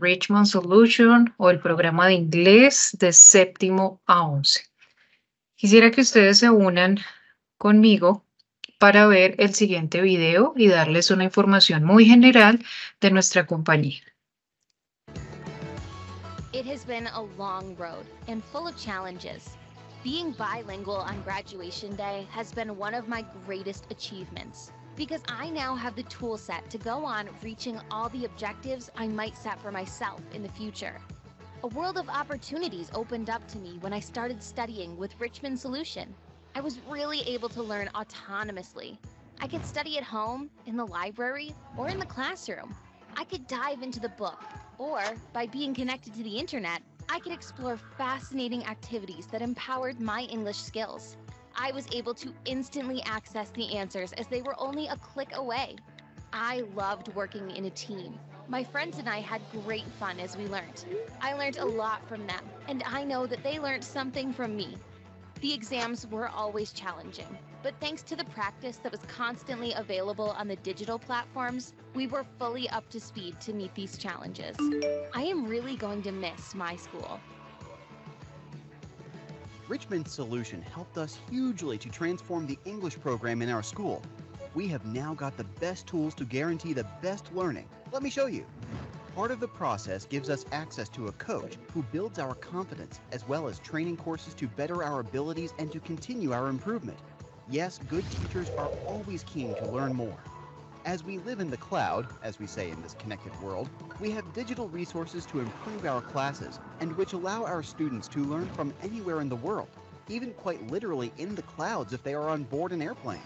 Richmond Solution o el programa de inglés de séptimo a once. Quisiera que ustedes se unan conmigo para ver el siguiente video y darles una información muy general de nuestra compañía. It has been a long road and full of challenges. Being bilingual on graduation day has been one of my greatest achievements. because I now have the tool set to go on reaching all the objectives I might set for myself in the future. A world of opportunities opened up to me when I started studying with Richmond Solution. I was really able to learn autonomously. I could study at home, in the library, or in the classroom. I could dive into the book, or by being connected to the internet, I could explore fascinating activities that empowered my English skills. I was able to instantly access the answers as they were only a click away. I loved working in a team. My friends and I had great fun as we learned. I learned a lot from them, and I know that they learned something from me. The exams were always challenging, but thanks to the practice that was constantly available on the digital platforms, we were fully up to speed to meet these challenges. I am really going to miss my school. Richmond's solution helped us hugely to transform the English program in our school. We have now got the best tools to guarantee the best learning. Let me show you. Part of the process gives us access to a coach who builds our confidence as well as training courses to better our abilities and to continue our improvement. Yes, good teachers are always keen to learn more. As we live in the cloud, as we say in this connected world, we have digital resources to improve our classes and which allow our students to learn from anywhere in the world, even quite literally in the clouds if they are on board an airplane.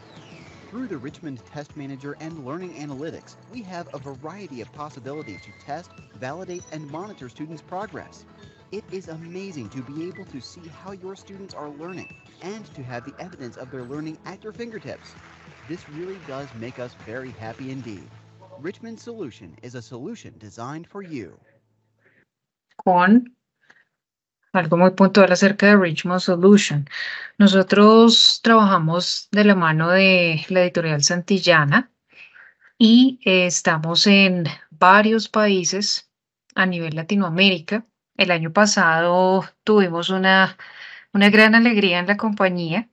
Through the Richmond Test Manager and Learning Analytics, we have a variety of possibilities to test, validate, and monitor students' progress. It is amazing to be able to see how your students are learning and to have the evidence of their learning at your fingertips. This really does make us very happy indeed. Richmond Solution is a solution designed for you. Con algo muy puntual acerca de Richmond Solution. Nosotros trabajamos de la mano de la editorial Santillana y eh, estamos en varios países a nivel Latinoamérica. El año pasado tuvimos una, una gran alegría en la compañía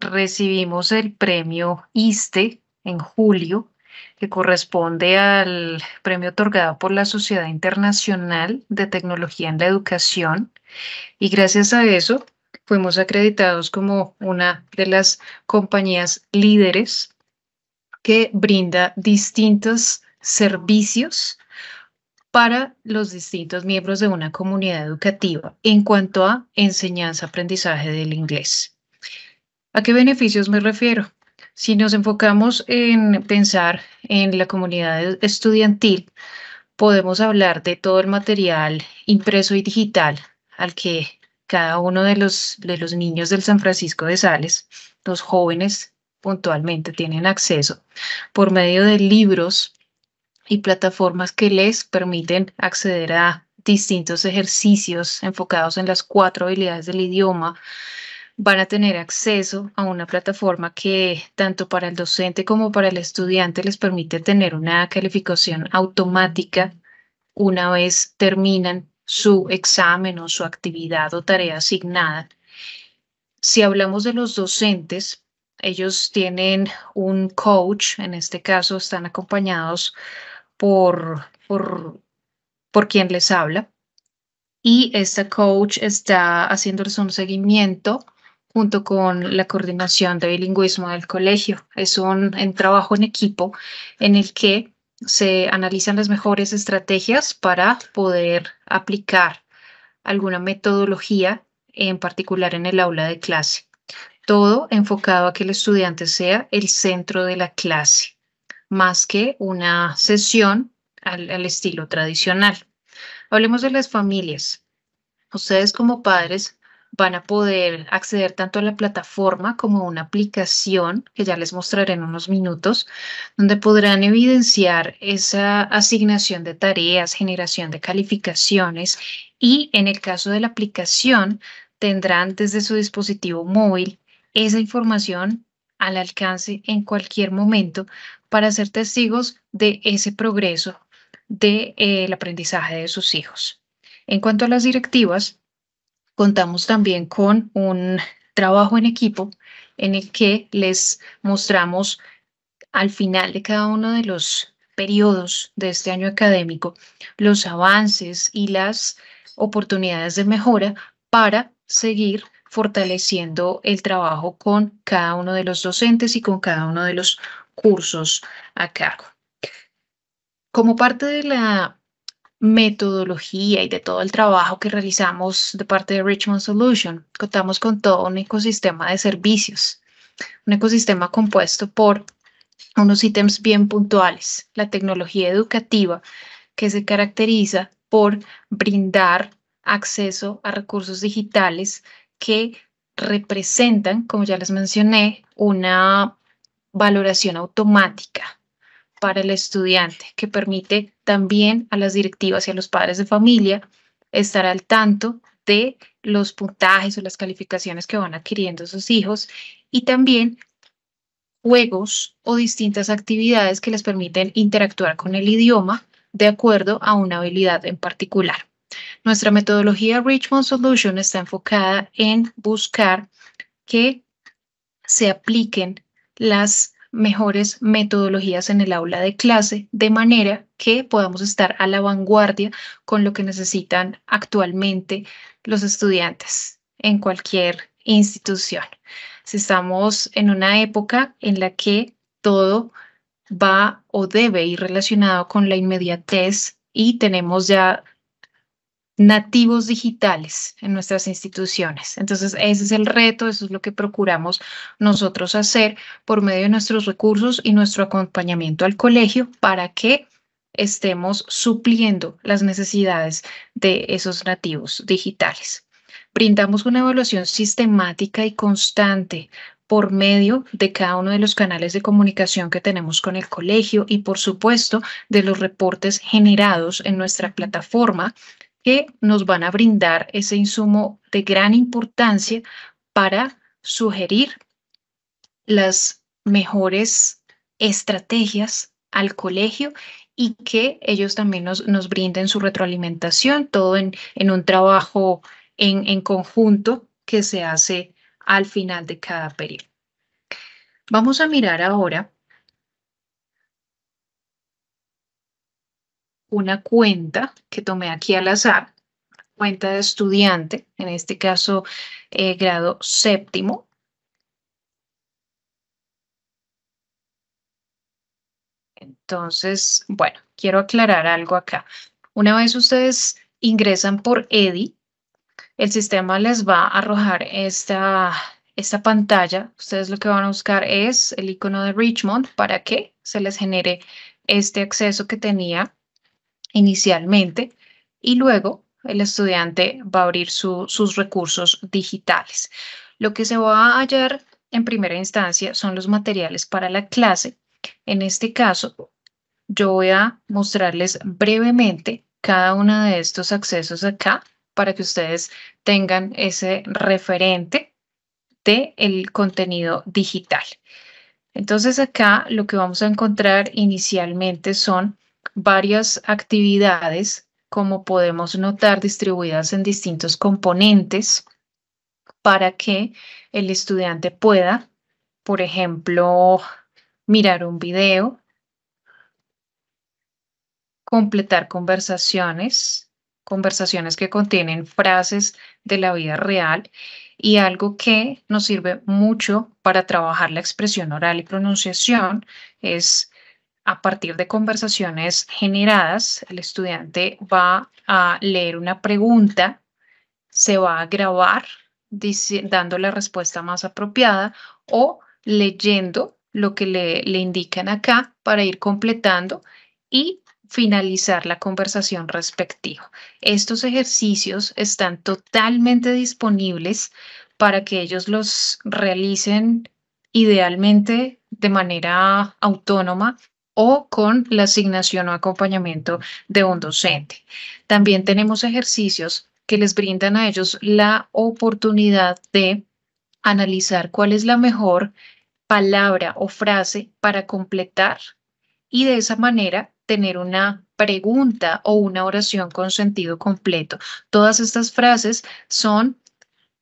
recibimos el premio ISTE en julio, que corresponde al premio otorgado por la Sociedad Internacional de Tecnología en la Educación. Y gracias a eso fuimos acreditados como una de las compañías líderes que brinda distintos servicios para los distintos miembros de una comunidad educativa en cuanto a enseñanza-aprendizaje del inglés. ¿A qué beneficios me refiero? Si nos enfocamos en pensar en la comunidad estudiantil, podemos hablar de todo el material impreso y digital al que cada uno de los, de los niños del San Francisco de Sales, los jóvenes puntualmente, tienen acceso por medio de libros y plataformas que les permiten acceder a distintos ejercicios enfocados en las cuatro habilidades del idioma, van a tener acceso a una plataforma que tanto para el docente como para el estudiante les permite tener una calificación automática una vez terminan su examen o su actividad o tarea asignada. Si hablamos de los docentes, ellos tienen un coach, en este caso están acompañados por, por, por quien les habla, y este coach está haciéndoles un seguimiento junto con la coordinación de bilingüismo del colegio. Es un, trabajo en equipo en el que se analizan las mejores estrategias para poder aplicar alguna metodología, en particular en el aula de clase. Todo enfocado a que el estudiante sea el centro de la clase, más que una sesión al estilo tradicional. Hablemos de las familias. Ustedes como padres van a poder acceder tanto a la plataforma como a una aplicación que ya les mostraré en unos minutos, donde podrán evidenciar esa asignación de tareas, generación de calificaciones y en el caso de la aplicación tendrán desde su dispositivo móvil esa información al alcance en cualquier momento para ser testigos de ese progreso del de, aprendizaje de sus hijos. En cuanto a las directivas, contamos también con un trabajo en equipo en el que les mostramos al final de cada uno de los periodos de este año académico los avances y las oportunidades de mejora para seguir fortaleciendo el trabajo con cada uno de los docentes y con cada uno de los cursos a cargo. Como parte de la metodología y de todo el trabajo que realizamos de parte de Richmond Solution. Contamos con todo un ecosistema de servicios, un ecosistema compuesto por unos ítems bien puntuales, la tecnología educativa que se caracteriza por brindar acceso a recursos digitales que representan, como ya les mencioné, una valoración automática para el estudiante que permite también a las directivas y a los padres de familia estar al tanto de los puntajes o las calificaciones que van adquiriendo sus hijos y también juegos o distintas actividades que les permiten interactuar con el idioma de acuerdo a una habilidad en particular. Nuestra metodología Richmond Solution está enfocada en buscar que se apliquen las mejores metodologías en el aula de clase, de manera que podamos estar a la vanguardia con lo que necesitan actualmente los estudiantes en cualquier institución. Si estamos en una época en la que todo va o debe ir relacionado con la inmediatez y tenemos ya nativos digitales en nuestras instituciones. Entonces, ese es el reto, eso es lo que procuramos nosotros hacer por medio de nuestros recursos y nuestro acompañamiento al colegio para que estemos supliendo las necesidades de esos nativos digitales. Brindamos una evaluación sistemática y constante por medio de cada uno de los canales de comunicación que tenemos con el colegio y por supuesto de los reportes generados en nuestra plataforma que nos van a brindar ese insumo de gran importancia para sugerir las mejores estrategias al colegio y que ellos también nos, brinden su retroalimentación, todo en, un trabajo en, en conjunto que se hace al final de cada periodo. Vamos a mirar ahora una cuenta que tomé aquí al azar, cuenta de estudiante, en este caso eh, grado séptimo. Entonces, bueno, quiero aclarar algo acá. Una vez ustedes ingresan por EDI, el sistema les va a arrojar esta, esta pantalla. Ustedes lo que van a buscar es el icono de Richmond para que se les genere este acceso que tenía inicialmente y luego el estudiante va a abrir sus recursos digitales. Lo que se va a hallar en primera instancia son los materiales para la clase. En este caso, yo voy a mostrarles brevemente cada uno de estos accesos acá para que ustedes tengan ese referente del el contenido digital. Entonces acá lo que vamos a encontrar inicialmente son varias actividades, como podemos notar, distribuidas en distintos componentes para que el estudiante pueda, por ejemplo, mirar un video, completar conversaciones, conversaciones que contienen frases de la vida real y algo que nos sirve mucho para trabajar la expresión oral y pronunciación es a partir de conversaciones generadas, el estudiante va a leer una pregunta, se va a grabar dando la respuesta más apropiada o leyendo lo que le, le indican acá para ir completando y finalizar la conversación respectiva. Estos ejercicios están totalmente disponibles para que ellos los realicen idealmente de manera autónoma o con la asignación o acompañamiento de un docente. También tenemos ejercicios que les brindan a ellos la oportunidad de analizar cuál es la mejor palabra o frase para completar y de esa manera tener una pregunta o una oración con sentido completo. Todas estas frases son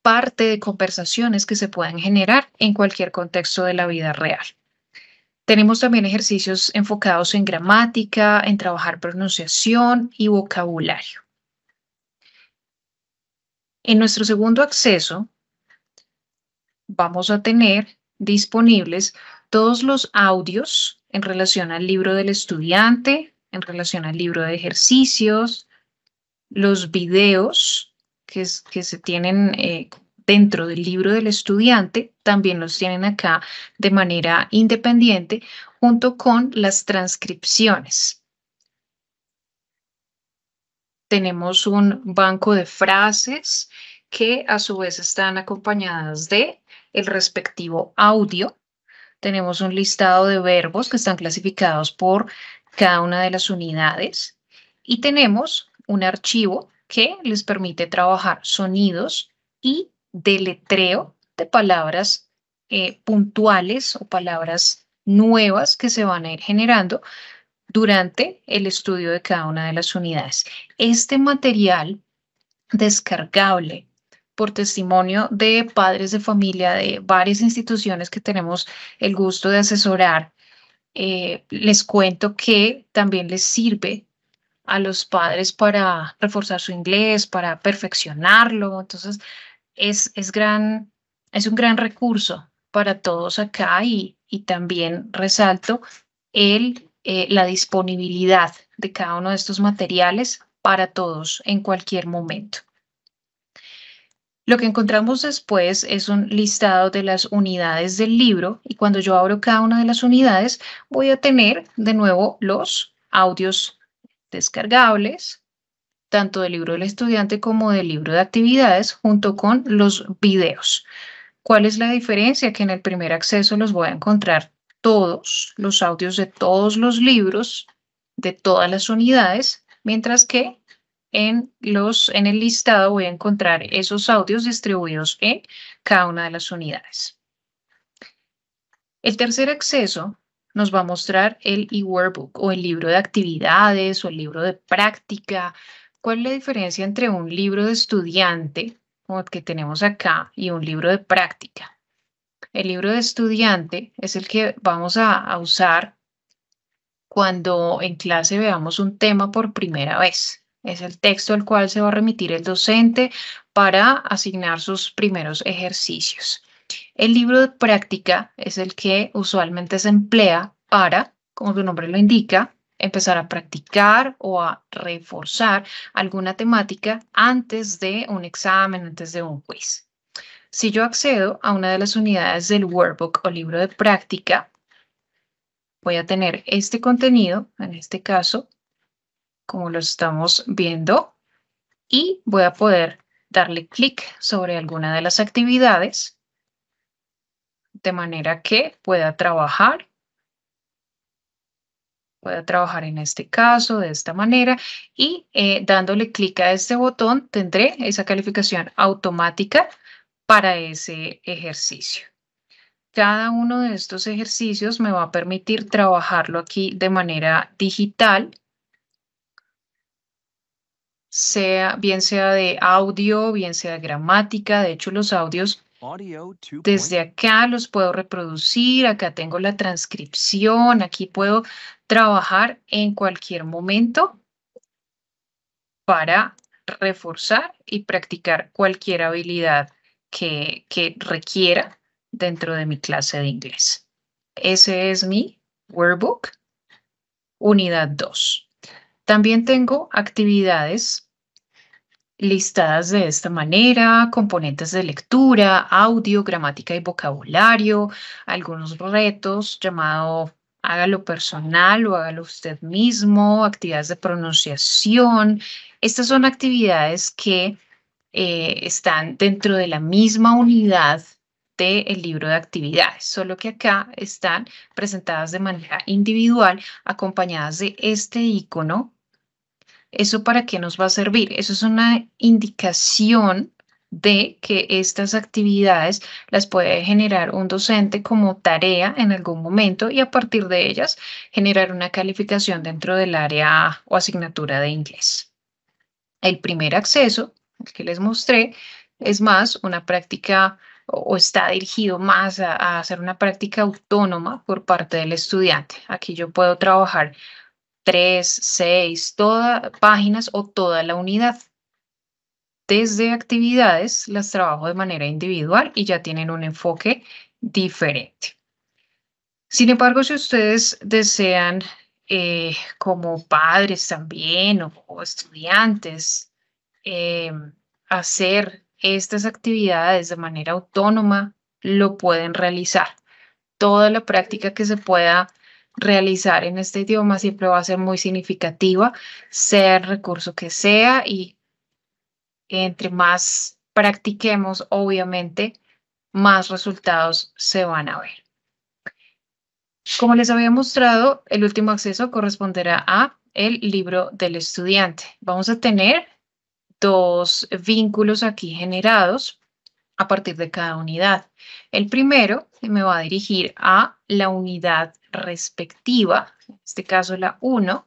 parte de conversaciones que se pueden generar en cualquier contexto de la vida real. Tenemos también ejercicios enfocados en gramática, en trabajar pronunciación y vocabulario. En nuestro segundo acceso vamos a tener disponibles todos los audios en relación al libro del estudiante, en relación al libro de ejercicios, los videos que, se tienen eh, dentro del libro del estudiante, también los tienen acá de manera independiente junto con las transcripciones. Tenemos un banco de frases que a su vez están acompañadas de el respectivo audio. Tenemos un listado de verbos que están clasificados por cada una de las unidades y tenemos un archivo que les permite trabajar sonidos y deletreo de palabras eh, puntuales o palabras nuevas que se van a ir generando durante el estudio de cada una de las unidades. Este material descargable por testimonio de padres de familia de varias instituciones que tenemos el gusto de asesorar, eh, les cuento que también les sirve a los padres para reforzar su inglés, para perfeccionarlo. Entonces, es, un gran recurso para todos acá y, también resalto eh, la disponibilidad de cada uno de estos materiales para todos en cualquier momento. Lo que encontramos después es un listado de las unidades del libro y cuando yo abro cada una de las unidades voy a tener de nuevo los audios descargables, tanto del libro del estudiante como del libro de actividades, junto con los videos. ¿Cuál es la diferencia? Que en el primer acceso los voy a encontrar todos, los audios de todos los libros, de todas las unidades, mientras que en, el listado voy a encontrar esos audios distribuidos en cada una de las unidades. El tercer acceso nos va a mostrar el e-workbook o el libro de actividades o el libro de práctica ¿Cuál es la diferencia entre un libro de estudiante, como el que tenemos acá, y un libro de práctica? El libro de estudiante es el que vamos a, a usar cuando en clase veamos un tema por primera vez. Es el texto al cual se va a remitir el docente para asignar sus primeros ejercicios. El libro de práctica es el que usualmente se emplea para, como su nombre lo indica, empezar a practicar o a reforzar alguna temática antes de un examen, antes de un quiz. Si yo accedo a una de las unidades del workbook o libro de práctica, voy a tener este contenido, en este caso, como lo estamos viendo, y voy a poder darle clic sobre alguna de las actividades de manera que pueda trabajar pueda trabajar en este caso de esta manera y eh, dándole clic a este botón tendré esa calificación automática para ese ejercicio. Cada uno de estos ejercicios me va a permitir trabajarlo aquí de manera digital, sea, bien sea de audio, bien sea de gramática. De hecho, los audios desde acá los puedo reproducir, acá tengo la transcripción, aquí puedo trabajar en cualquier momento para reforzar y practicar cualquier habilidad que, requiera dentro de mi clase de inglés. Ese es mi workbook, unidad 2. También tengo actividades listadas de esta manera, componentes de lectura, audio, gramática y vocabulario, algunos retos llamado hágalo personal o hágalo usted mismo, actividades de pronunciación. Estas son actividades que eh, están dentro de la misma unidad del el libro de actividades, solo que acá están presentadas de manera individual acompañadas de este icono ¿Eso para qué nos va a servir? Eso es una indicación de que estas actividades las puede generar un docente como tarea en algún momento y a partir de ellas generar una calificación dentro del área o asignatura de inglés. El primer acceso, el que les mostré, es más una práctica o está dirigido más a, a hacer una práctica autónoma por parte del estudiante. Aquí yo puedo trabajar Tres, seis, todas páginas o toda la unidad. Desde actividades las trabajo de manera individual y ya tienen un enfoque diferente. Sin embargo, si ustedes desean, eh, como padres también o, estudiantes, em, hacer estas actividades de manera autónoma, lo pueden realizar. Toda la práctica que se pueda realizar en este idioma siempre va a ser muy significativa, sea el recurso que sea y entre más practiquemos, obviamente, más resultados se van a ver. Como les había mostrado, el último acceso corresponderá a el libro del estudiante. Vamos a tener dos vínculos aquí generados a partir de cada unidad. El primero me va a dirigir a la unidad respectiva, en este caso la 1,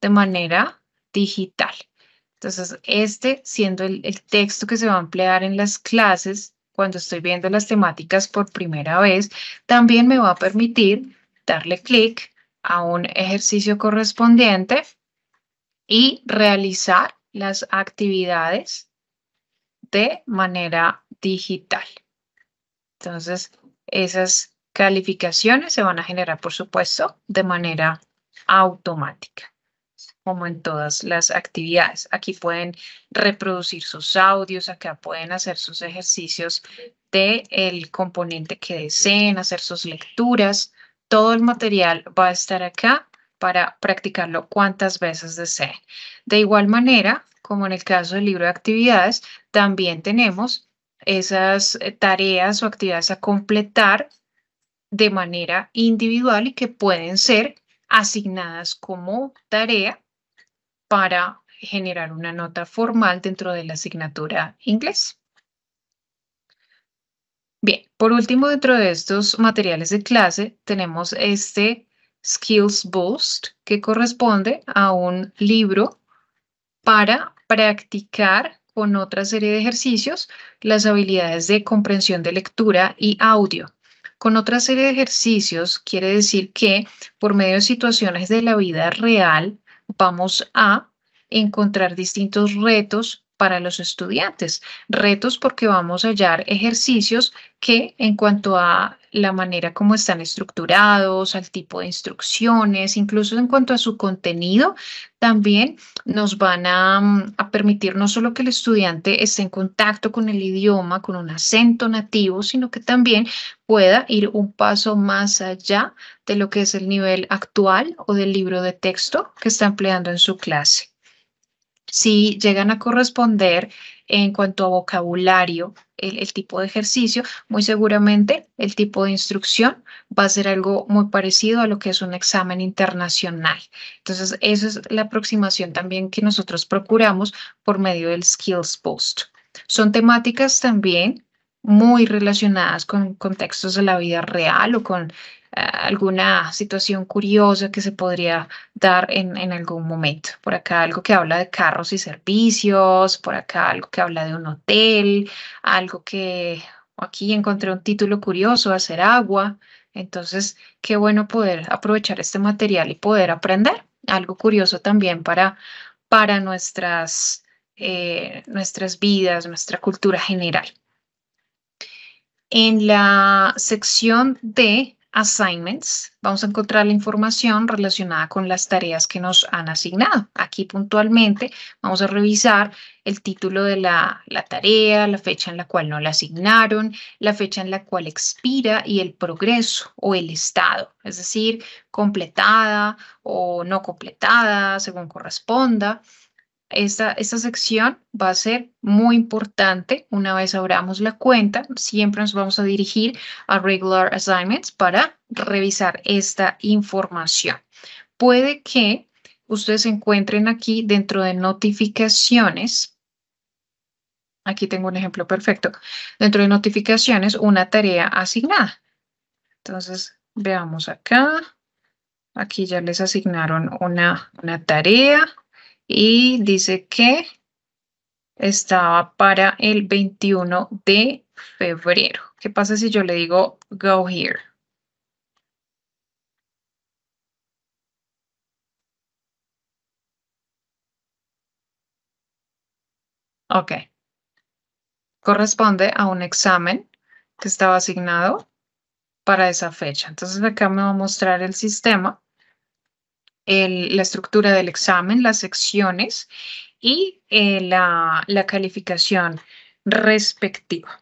de manera digital. Entonces, este siendo el, texto que se va a emplear en las clases cuando estoy viendo las temáticas por primera vez, también me va a permitir darle clic a un ejercicio correspondiente y realizar las actividades de manera digital. Entonces, esas Calificaciones se van a generar, por supuesto, de manera automática, como en todas las actividades. Aquí pueden reproducir sus audios, acá pueden hacer sus ejercicios del el componente que deseen, hacer sus lecturas. Todo el material va a estar acá para practicarlo cuantas veces deseen. De igual manera, como en el caso del libro de actividades, también tenemos esas tareas o actividades a completar de manera individual y que pueden ser asignadas como tarea para generar una nota formal dentro de la asignatura inglés. Bien, por último, dentro de estos materiales de clase tenemos este Skills Boost que corresponde a un libro para practicar con otra serie de ejercicios las habilidades de comprensión de lectura y audio. Con otra serie de ejercicios, quiere decir que por medio de situaciones de la vida real vamos a encontrar distintos retos para los estudiantes. Retos porque vamos a hallar ejercicios que en cuanto a la manera como están estructurados, al tipo de instrucciones, incluso en cuanto a su contenido, también nos van a, mm, a, permitir no solo que el estudiante esté en contacto con el idioma, con un acento nativo, sino que también pueda ir un paso más allá de lo que es el nivel actual o del libro de texto que está empleando en su clase si llegan a corresponder en cuanto a vocabulario, el, tipo de ejercicio, muy seguramente el tipo de instrucción va a ser algo muy parecido a lo que es un examen internacional. Entonces, esa es la aproximación también que nosotros procuramos por medio del Skills Post. Son temáticas también muy relacionadas con contextos de la vida real o con eh, alguna situación curiosa que se podría dar en, algún momento. Por acá algo que habla de carros y servicios, por acá algo que habla de un hotel, algo que aquí encontré un título curioso, hacer agua. Entonces, qué bueno poder aprovechar este material y poder aprender. Algo curioso también para, para nuestras, eh, nuestras vidas, nuestra cultura general. En la sección de assignments, vamos a encontrar la información relacionada con las tareas que nos han asignado. Aquí puntualmente vamos a revisar el título de la, la, tarea, la fecha en la cual no la asignaron, la fecha en la cual expira y el progreso o el estado, es decir, completada o no completada según corresponda. Esta, sección va a ser muy importante. Una vez abramos la cuenta, siempre nos vamos a dirigir a Regular Assignments para revisar esta información. Puede que ustedes encuentren aquí dentro de notificaciones. Aquí tengo un ejemplo perfecto. Dentro de notificaciones, una tarea asignada. Entonces, veamos acá. Aquí ya les asignaron una, una tarea y dice que estaba para el 21 de febrero. ¿Qué pasa si yo le digo go here? Ok. Corresponde a un examen que estaba asignado para esa fecha. Entonces acá me va a mostrar el sistema la estructura del examen, las secciones y eh, la, calificación respectiva.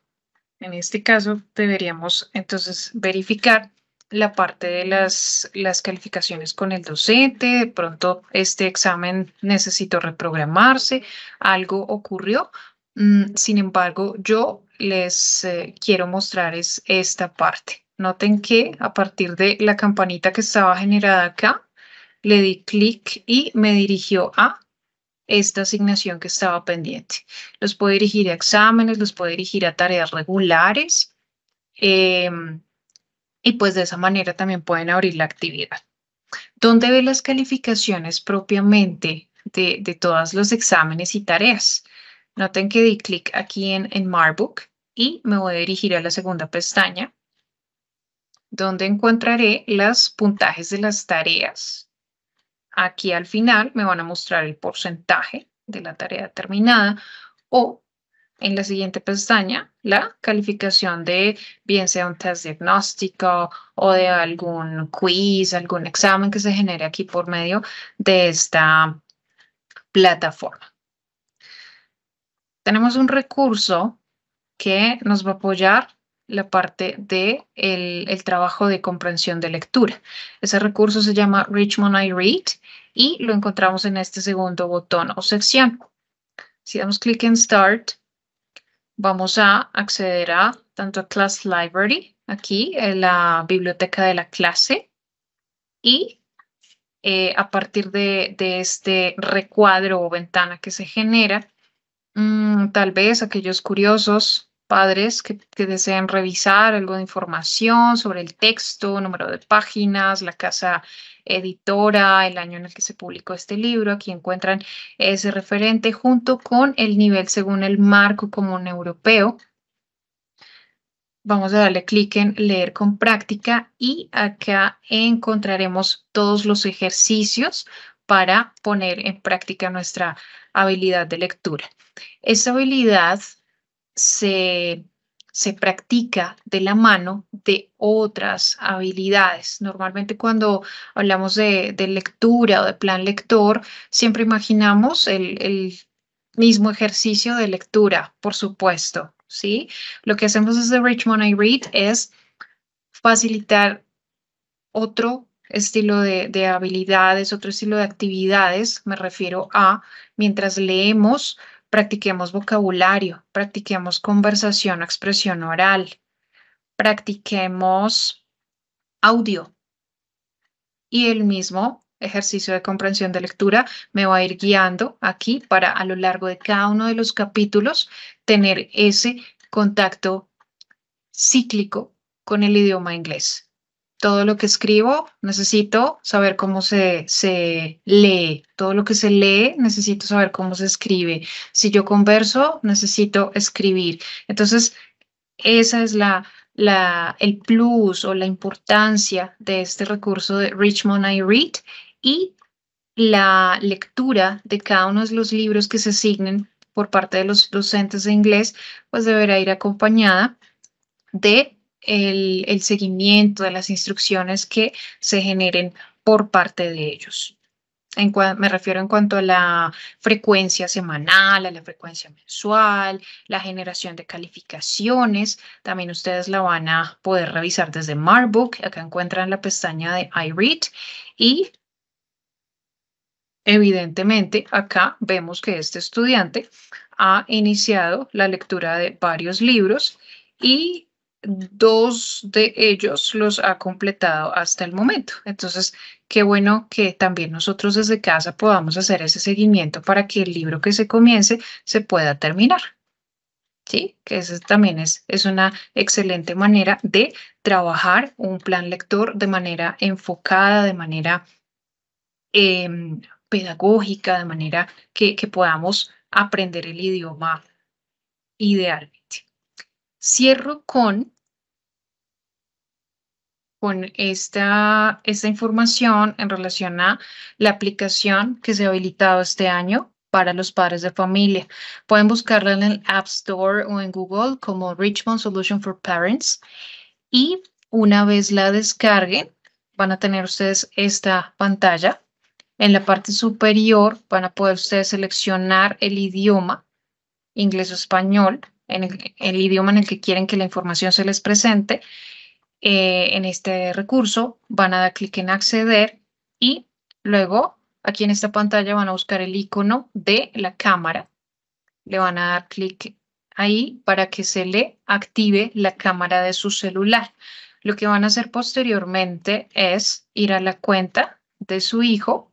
En este caso, deberíamos entonces verificar la parte de las, calificaciones con el docente, de pronto este examen necesito reprogramarse, algo ocurrió. Mm, sin embargo, yo les eh, quiero mostrar esta parte. Noten que a partir de la campanita que estaba generada acá, le di clic y me dirigió a esta asignación que estaba pendiente. Los puedo dirigir a exámenes, los puedo dirigir a tareas regulares em, y pues de esa manera también pueden abrir la actividad. ¿Dónde ve las calificaciones propiamente de, de todos los exámenes y tareas? Noten que di clic aquí en, en Marbook y me voy a dirigir a la segunda pestaña donde encontraré los puntajes de las tareas Aquí al final me van a mostrar el porcentaje de la tarea terminada o en la siguiente pestaña la calificación de bien sea un test diagnóstico o de algún quiz, algún examen que se genere aquí por medio de esta plataforma. Tenemos un recurso que nos va a apoyar la parte de el, trabajo de comprensión de lectura. Ese recurso se llama Richmond I Read y lo encontramos en este segundo botón o sección. Si damos clic en Start, vamos a acceder a tanto a Class Library, aquí en eh, la biblioteca de la clase, y eh, a partir de, este recuadro o ventana que se genera, mm, tal vez aquellos curiosos padres que, deseen revisar alguna información sobre el texto, número de páginas, la casa editora, el año en el que se publicó este libro. Aquí encuentran ese referente junto con el nivel según el marco común europeo. Vamos a darle clic en leer con práctica y acá encontraremos todos los ejercicios para poner en práctica nuestra habilidad de lectura. Esa habilidad se, practica de la mano de otras habilidades. Normalmente cuando hablamos de, lectura o de plan lector, siempre imaginamos el, mismo ejercicio de lectura, por supuesto, ¿sí? Lo que hacemos desde Richmond I Read es facilitar otro estilo de, habilidades, otro estilo de actividades, me refiero a, mientras leemos, Practiquemos vocabulario, practiquemos conversación expresión oral, practiquemos audio. Y el mismo ejercicio de comprensión de lectura me va a ir guiando aquí para a lo largo de cada uno de los capítulos tener ese contacto cíclico con el idioma inglés todo lo que escribo, necesito saber cómo se, se, lee. Todo lo que se lee, necesito saber cómo se escribe. Si yo converso, necesito escribir. Entonces, esa es la, la, el plus o la importancia de este recurso de Richmond I Read y la lectura de cada uno de los libros que se asignen por parte de los docentes de inglés, pues deberá ir acompañada de el, seguimiento de las instrucciones que se generen por parte de ellos. me refiero en cuanto a la frecuencia semanal, a la frecuencia mensual, la generación de calificaciones. También ustedes la van a poder revisar desde Marbook. Acá encuentran la pestaña de iRead y evidentemente acá vemos que este estudiante ha iniciado la lectura de varios libros y dos de ellos los ha completado hasta el momento. Entonces, qué bueno que también nosotros desde casa podamos hacer ese seguimiento para que el libro que se comience se pueda terminar. ¿Sí? Que eso también es, es una excelente manera de trabajar un plan lector de manera enfocada, de manera em, pedagógica, de manera que, que podamos aprender el idioma idealmente. Cierro con, con esta, esta información en relación a la aplicación que se ha habilitado este año para los padres de familia. Pueden buscarla en el App Store o en Google como Richmond Solution for Parents. Y una vez la descarguen, van a tener ustedes esta pantalla. En la parte superior van a poder ustedes seleccionar el idioma, inglés o español en el, idioma en el que quieren que la información se les presente, eh, en este recurso, van a dar clic en acceder y luego aquí en esta pantalla van a buscar el icono de la cámara. Le van a dar clic ahí para que se le active la cámara de su celular. Lo que van a hacer posteriormente es ir a la cuenta de su hijo,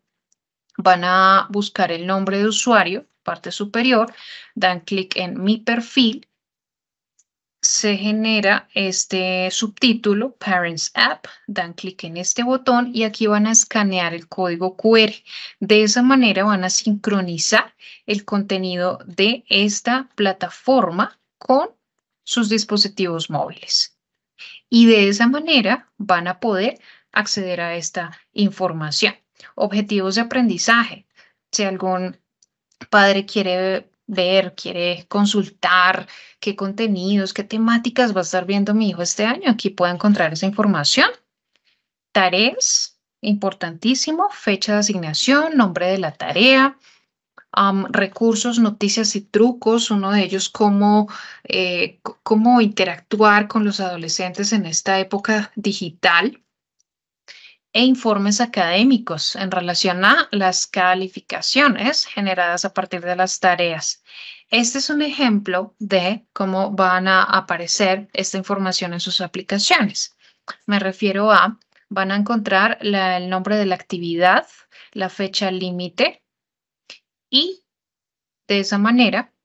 van a buscar el nombre de usuario parte superior, dan clic en mi perfil, se genera este subtítulo Parents App, dan clic en este botón y aquí van a escanear el código QR. De esa manera van a sincronizar el contenido de esta plataforma con sus dispositivos móviles. Y de esa manera van a poder acceder a esta información. Objetivos de aprendizaje. Si algún padre quiere ver, quiere consultar qué contenidos, qué temáticas va a estar viendo mi hijo este año. Aquí puede encontrar esa información. Tareas, importantísimo, fecha de asignación, nombre de la tarea, recursos, noticias y trucos, uno de ellos eh, cómo interactuar con los adolescentes en esta época digital e informes académicos en relación a las calificaciones generadas a partir de las tareas. Este es un ejemplo de cómo van a aparecer esta información en sus aplicaciones. Me refiero a, van a encontrar el nombre de la actividad, la fecha límite y de esa manera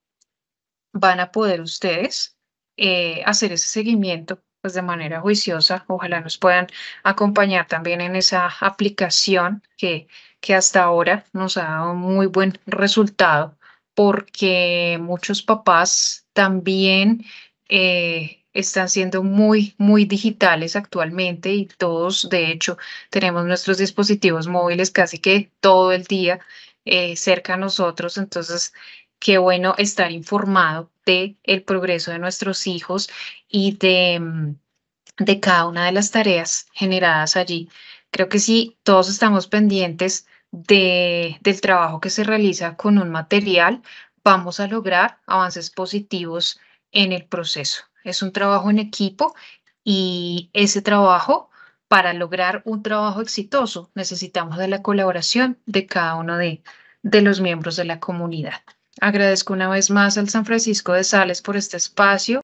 van a poder ustedes eh, hacer ese seguimiento pues de manera juiciosa. Ojalá nos puedan acompañar también en esa aplicación que, que hasta ahora nos ha dado muy buen resultado porque muchos papás también eh, están siendo muy, muy digitales actualmente y todos, de hecho, tenemos nuestros dispositivos móviles casi que todo el día eh, cerca a nosotros. Entonces, qué bueno estar informado de el progreso de nuestros hijos y de, mm, de cada una de las tareas generadas allí. Creo que si todos estamos pendientes de, del trabajo que se realiza con un material, vamos a lograr avances positivos en el proceso. Es un trabajo en equipo y ese trabajo, para lograr un trabajo exitoso, necesitamos de la colaboración de cada uno de, de los miembros de la comunidad. Agradezco una vez más al San Francisco de Sales por este espacio